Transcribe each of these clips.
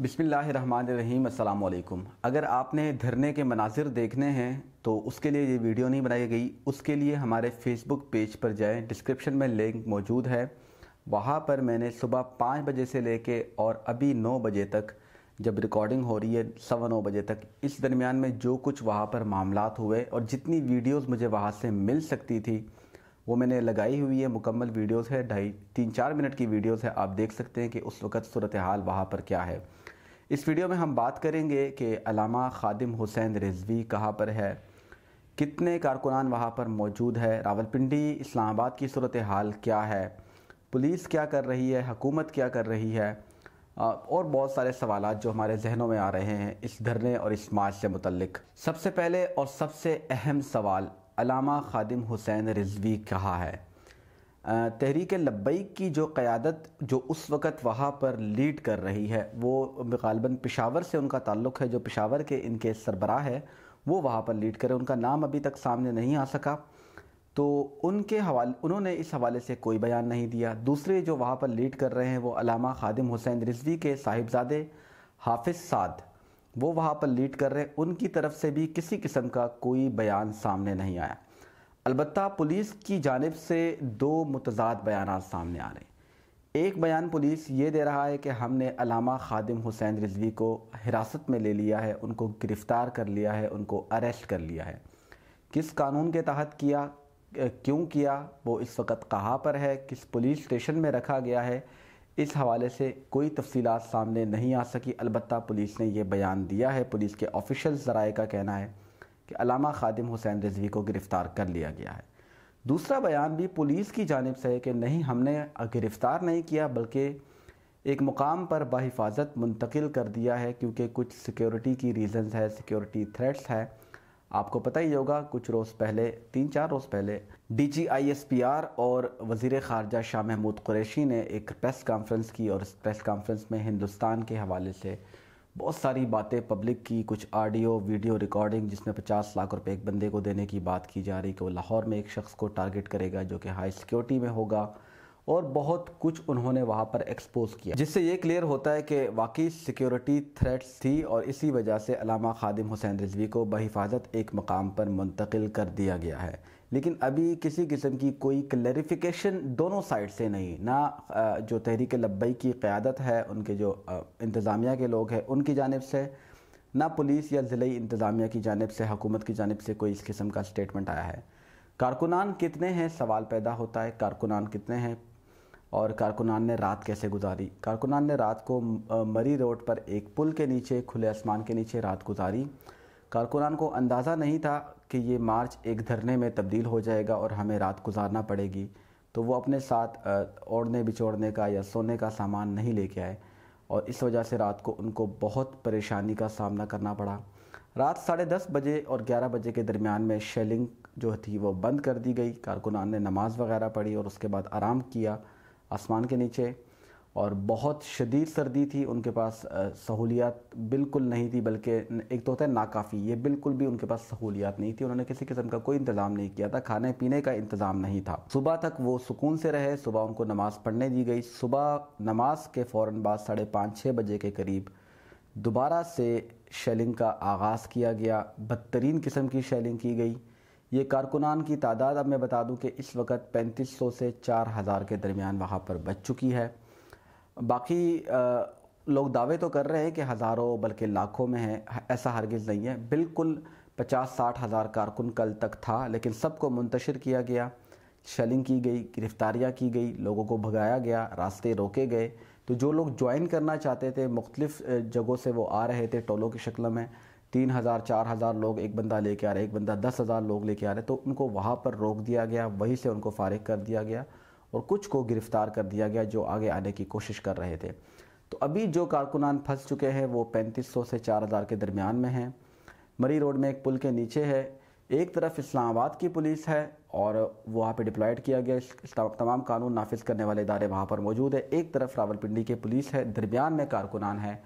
बिसमीम् अल्लाम अगर आपने धरने के मनाजिर देखने हैं तो उसके लिए ये वीडियो नहीं बनाई गई उसके लिए हमारे फेसबुक पेज पर जाएं डिस्क्रिप्शन में लिंक मौजूद है वहाँ पर मैंने सुबह पाँच बजे से लेके और अभी नौ बजे तक जब रिकॉर्डिंग हो रही है सवा नौ बजे तक इस दरमियान में जो कुछ वहाँ पर मामला हुए और जितनी वीडियोज़ मुझे वहाँ से मिल सकती थी वो मैंने लगाई हुई है मुकम्मल वीडियोस है ढाई तीन चार मिनट की वीडियोस है आप देख सकते हैं कि उस वक्त सूरत हाल वहाँ पर क्या है इस वीडियो में हम बात करेंगे कि अलामा खादिम हुसैन रिजवी कहाँ पर है कितने कारकुनान वहाँ पर मौजूद है रावलपिंडी इस्लामाबाद की सूरत हाल क्या है पुलिस क्या कर रही है हकूमत क्या कर रही है और बहुत सारे सवाल जो हमारे जहनों में आ रहे हैं इस धरने और इस मार्च से मुतलक सबसे पहले और सबसे अहम सवाल अलामा खादिम हुसैन रिजवी कहाँ है तहरीक लब्बैक की जो क़्यादत जो उस वक़्त वहाँ पर लीड कर रही है वो गालबन पिशावर से उनका ताल्लुक़ है जो पिशावर के इनके सरबराह है वो वहाँ पर लीड करें उनका नाम अभी तक सामने नहीं आ सका तो उनके हवाले उन्होंने इस हवाले से कोई बयान नहीं दिया दूसरे जो वहाँ पर लीड कर रहे हैं वो अलामा खादिम हुसैन रिजवी के साहिबजादे हाफिज साद वो वहाँ पर लीड कर रहे हैं उनकी तरफ से भी किसी किस्म का कोई बयान सामने नहीं आया अलबत् पुलिस की जानब से दो मतजाद बयान सामने आ रहे हैं एक बयान पुलिस ये दे रहा है कि हमने अलामा खादिम हुसैन रिजवी को हिरासत में ले लिया है उनको गिरफ़्तार कर लिया है उनको अरेस्ट कर लिया है किस कानून के तहत किया क्यों किया वो इस वक्त कहाँ पर है किस पुलिस स्टेशन में रखा गया है इस हवाले से कोई तफसीत सामने नहीं आ सकी अलबत् पुलिस ने यह बयान दिया है पुलिस के ऑफिशल ज़राए का कहना है कि अलामा खादिम हुसैन रिजवी को गिरफ़्तार कर लिया गया है दूसरा बयान भी पुलिस की जानब से है कि नहीं हमने गिरफ़्तार नहीं किया बल्कि एक मुकाम पर बाहिफाजत मुंतकिल कर दिया है क्योंकि कुछ सिक्योरिटी की रीज़न्स है सिक्योरिटी थ्रेट्स है आपको पता ही होगा कुछ रोज़ पहले तीन चार रोज़ पहले D G I S P R और वजीर खारजा शाह महमूद कुरैशी ने एक प्रेस कॉन्फ्रेंस की और इस प्रेस कॉन्फ्रेंस में हिंदुस्तान के हवाले से बहुत सारी बातें पब्लिक की कुछ ऑडियो वीडियो रिकॉर्डिंग जिसमें पचास लाख रुपए एक बंदे को देने की बात की जा रही कि वो लाहौर में एक शख्स को टारगेट करेगा जो कि हाई सिक्योरिटी में होगा और बहुत कुछ उन्होंने वहाँ पर एक्सपोज किया जिससे ये क्लियर होता है कि वाकई सिक्योरिटी थ्रेट्स थी और इसी वजह से अलामा खादिम हुसैन रिजवी को बहिफाजत एक मकाम पर मुंतकिल कर दिया गया है लेकिन अभी किसी किस्म की कोई क्लेरिफिकेशन दोनों साइड से नहीं ना जो तहरीक लब्बई की क़्यादत है उनके जो इंतज़ामिया के लोग हैं उनकी जानब से ना पुलिस या ज़िले इंतज़ामिया की जानब से हुकूमत की जानब से कोई इस किस्म का स्टेटमेंट आया है कारकुनान कितने हैं सवाल पैदा होता है कारकुनान कितने हैं और कारकुनान ने रात कैसे गुजारी कारकुनान ने रात को मरी रोड पर एक पुल के नीचे खुले आसमान के नीचे रात गुजारी कारकुनान को अंदाज़ा नहीं था कि ये मार्च एक धरने में तब्दील हो जाएगा और हमें रात गुजारना पड़ेगी तो वो अपने साथ ओढ़ने बिछोड़ने का या सोने का सामान नहीं लेके आए और इस वजह से रात को उनको बहुत परेशानी का सामना करना पड़ा रात साढ़े दस बजे और ग्यारह बजे के दरमियान में शेलिंग जो थी वो बंद कर दी गई कारकुनान ने नमाज़ वगैरह पढ़ी और उसके बाद आराम किया आसमान के नीचे और बहुत शदीद सर्दी थी उनके पास सहूलियात बिल्कुल नहीं थी बल्कि एक तो होता है नाकाफ़ी ये बिल्कुल भी उनके पास सहूलियात नहीं थी उन्होंने किसी किस्म का कोई इंतज़ाम नहीं किया था खाने पीने का इंतज़ाम नहीं था सुबह तक वो सुकून से रहे सुबह उनको नमाज़ पढ़ने दी गई सुबह नमाज के फ़ौर बाद साढ़े पाँच छः बजे के करीब दोबारा से शेलिंग का आगाज़ किया गया बदतरीन किस्म की शेलिंग की गई ये कारकुनान की तादाद अब मैं बता दूं कि इस वक्त 3500 से 4000 के दरमियान वहाँ पर बच चुकी है बाकी आ, लोग दावे तो कर रहे हैं कि हज़ारों बल्कि लाखों में है ऐसा हरगिज़ नहीं है बिल्कुल पचास साठ हज़ार कारकुन कल तक था लेकिन सबको मुंतशर किया गया शलिंग की गई गिरफ्तारियाँ की गई लोगों को भगाया गया रास्ते रोके गए तो जो लोग ज्वाइन करना चाहते थे मुख्तलिफ़ जगहों से वो आ रहे थे टोलों की शक्ल में तीन हज़ार चार हज़ार लोग एक बंदा लेके आ रहे एक बंदा दस हज़ार लोग लेके आ रहे तो उनको वहाँ पर रोक दिया गया वहीं से उनको फारिग कर दिया गया और कुछ को गिरफ्तार कर दिया गया जो आगे आने की कोशिश कर रहे थे तो अभी जो कारकुनान फंस चुके हैं वो 3500 से 4000 के दरमियान में हैं मरी रोड में एक पुल के नीचे है एक तरफ इस्लामाबाद की पुलिस है और वहाँ पे डिप्लॉयड किया गया तमाम कानून नाफिज करने वाले इदारे वहाँ पर मौजूद है एक तरफ रावलपिंडी की पुलिस है दरमियान में कारकुनान है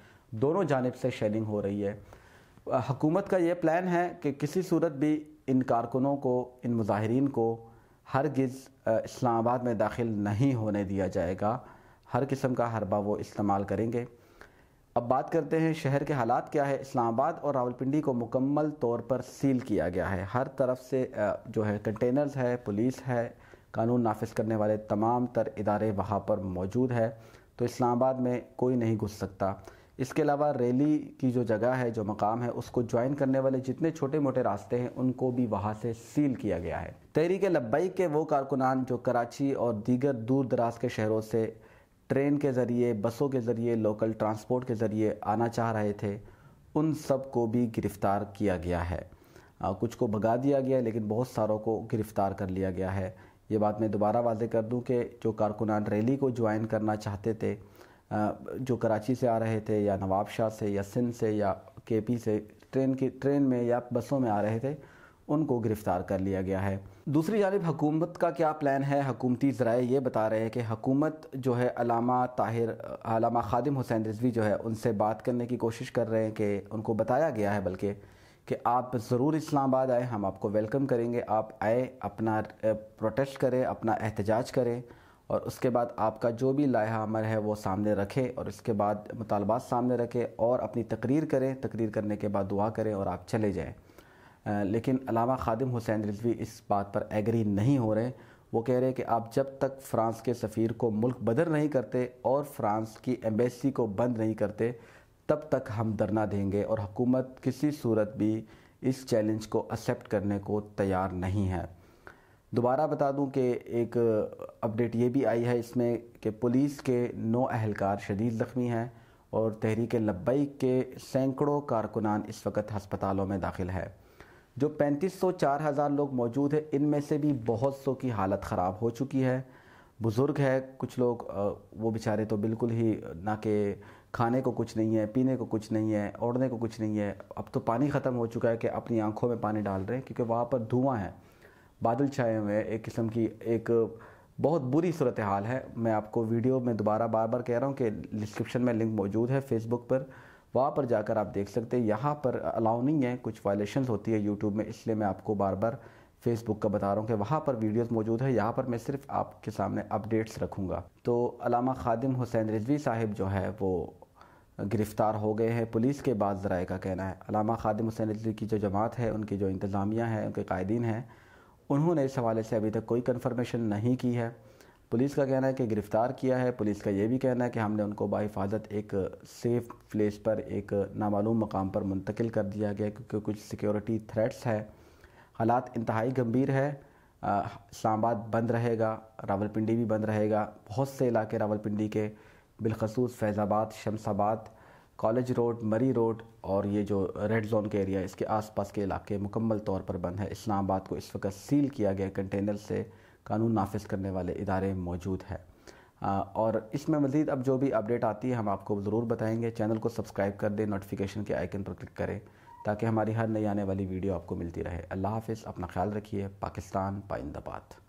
दोनों जानब से शेलिंग हो रही है हकूमत का ये प्लान है कि किसी सूरत भी इन कारकुनों को इन मुजाहरीन को गिज़ इस्लामाबाद में दाखिल नहीं होने दिया जाएगा हर किस्म का हरबा वो इस्तेमाल करेंगे अब बात करते हैं शहर के हालात क्या है इस्लामाबाद और रावलपिंडी को मुकम्मल तौर पर सील किया गया है हर तरफ से जो है कंटेनर्स है पुलिस है कानून नाफिज करने वाले तमाम तर इदारे वहाँ पर मौजूद है तो इस्लामाबाद में कोई नहीं घुस सकता इसके अलावा रैली की जो जगह है जो मकाम है उसको ज्वाइन करने वाले जितने छोटे मोटे रास्ते हैं उनको भी वहाँ से सील किया गया है तहरीक लब्बई के वो कारकुनान जो कराची और दीगर दूर दराज के शहरों से ट्रेन के ज़रिए बसों के ज़रिए लोकल ट्रांसपोर्ट के ज़रिए आना चाह रहे थे उन सब को भी गिरफ़्तार किया गया है आ, कुछ को भगा दिया गया लेकिन बहुत सारों को गिरफ़्तार कर लिया गया है ये बात मैं दोबारा वाजे कर दूं कि जो कारकुनान रैली को ज्वाइन करना चाहते थे जो कराची से आ रहे थे या नवाबशाह से या सिंध से या केपी से ट्रेन की ट्रेन में या बसों में आ रहे थे उनको गिरफ़्तार कर लिया गया है दूसरी जानब हकूमत का क्या प्लान है हकूमती ज़राए ये बता रहे हैं कि हकूमत जो है अलामा ताहिर अलामा खादिम हुसैन रिजवी जो है उनसे बात करने की कोशिश कर रहे हैं कि उनको बताया गया है बल्कि कि आप ज़रूर इस्लामाबाद आए हम आपको वेलकम करेंगे आप आए अपना प्रोटेस्ट करें अपना एहतजाज करें और उसके बाद आपका जो भी लाहा अमल है वो सामने रखें और उसके बाद मुतालबात सामने रखें और अपनी तकरीर करें तकरीर करने के बाद दुआ करें और आप चले जाएँ लेकिन अलामा खादिम हुसैन रिजवी इस बात पर एग्री नहीं हो रहे वो कह रहे हैं कि आप जब तक फ़्रांस के सफ़ीर को मुल्क बदर नहीं करते और फ़्रांस की एम्बेसी को बंद नहीं करते तब तक हम धरना देंगे और हुकूमत किसी सूरत भी इस चैलेंज को एक्सेप्ट करने को तैयार नहीं है दोबारा बता दूं कि एक अपडेट ये भी आई है इसमें कि पुलिस के नौ अहलकार शदीद ज़ख्मी हैं और तहरीक लब्बई के सैकड़ों कारकुनान इस वक्त हस्पतालों में दाखिल है जो पैंतीस सौ चार हज़ार लोग मौजूद हैं इनमें से भी बहुत सौ की हालत ख़राब हो चुकी है बुज़ुर्ग है कुछ लोग वो बेचारे तो बिल्कुल ही ना के खाने को कुछ नहीं है पीने को कुछ नहीं है ओढ़ने को कुछ नहीं है अब तो पानी ख़त्म हो चुका है कि अपनी आंखों में पानी डाल रहे हैं क्योंकि वहाँ पर धुआँ है बादल छाए हुए हैं एक किस्म की एक बहुत बुरी सूरत हाल है मैं आपको वीडियो में दोबारा बार बार कह रहा हूँ कि डिस्क्रिप्शन में लिंक मौजूद है फेसबुक पर वहाँ पर जाकर आप देख सकते हैं यहाँ पर अलाउ नहीं है कुछ वायलेशन होती है यूट्यूब में इसलिए मैं आपको बार बार फेसबुक का बता रहा हूँ कि वहाँ पर वीडियोस मौजूद है यहाँ पर मैं सिर्फ आपके सामने अपडेट्स रखूँगा तो अलामा खादिम हुसैन रिजवी साहिब जो है वो गिरफ़्तार हो गए हैं पुलिस के बाद ज़राए का कहना है अलामा खादिम हुसैन रिजवी की जो जमात है उनकी जो इंतज़ामिया है उनके कायदीन हैं उन्होंने इस हवाले से अभी तक कोई कन्फर्मेशन नहीं की है पुलिस का कहना है कि गिरफ़्तार किया है पुलिस का ये भी कहना है कि हमने उनको बाहिफाजत एक सेफ़ प्लेस पर एक नामालूम मकाम पर मुंतकिल कर दिया गया क्योंकि कुछ सिक्योरिटी थ्रेट्स है हालात इंतहाई गंभीर है इस्लामाबाद बंद रहेगा रावलपिंडी भी बंद रहेगा बहुत से इलाके रावलपिंडी के बिलखसूस Faizabad Shamsabad college road Murree road और ये जो रेड जोन के एरिया इसके आसपास के इलाके मुकम्मल तौर पर बंद है इस्लामाबाद को इस वक्त सील किया गया कंटेनर से कानून नाफिज करने वाले इदारे मौजूद है और इसमें मज़ीद अब जो भी अपडेट आती है हम आपको ज़रूर बताएंगे चैनल को सब्सक्राइब कर दें नोटिफिकेशन के आइकन पर क्लिक करें ताकि हमारी हर नई आने वाली वीडियो आपको मिलती रहे अल्लाह हाफिज़ अपना ख्याल रखिए पाकिस्तान पाइंदाबाद